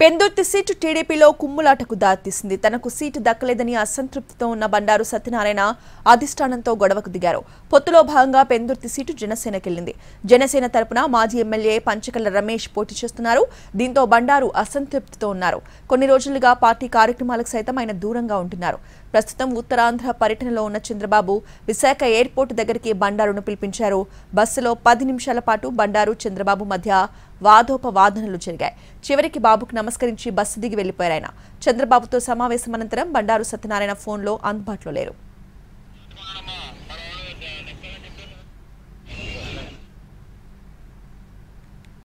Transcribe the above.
Pendurthi seat టీడీపీలో కుమ్ములాటకు దారితీసింది తనకు సీటు దక్కలేదని అసంతృప్తితో ఉన్న బండారు సత్యనారాయణ అధిష్టానంతో గొడవకు దిగారు పొత్తులో భాగంగా పెందుర్తి సీటు జనసేనకెళ్లింది జనసేన తరపున మాజీ ఎమ్మెల్యే పంచకల రమేష్ పోటీ చేస్తున్నారు దీంతో బండారు అసంతృప్తితో ఉన్నారు కొన్ని రోజులుగా పార్టీ కార్యక్రమాలకు సైతం ఆయన దూరంగా ఉంటున్నారు ప్రస్తుతం ఉత్తరాంధ్ర పర్యటనలో ఉన్న చంద్రబాబు విశాఖ ఎయిర్పోర్టు దగ్గరికి బండారును పిలిపించారు బస్సులో పది నిమిషాల పాటు బండారు చంద్రబాబు మధ్య వాదోపవాదనలు జరిగాయి చివరికి బాబుకు నమస్కరించి బస్సు దిగి వెళ్లిపోయారు ఆయన చంద్రబాబుతో సమావేశం అనంతరం బండారు సత్యనారాయణ ఫోన్లో అందుబాటులో లేరు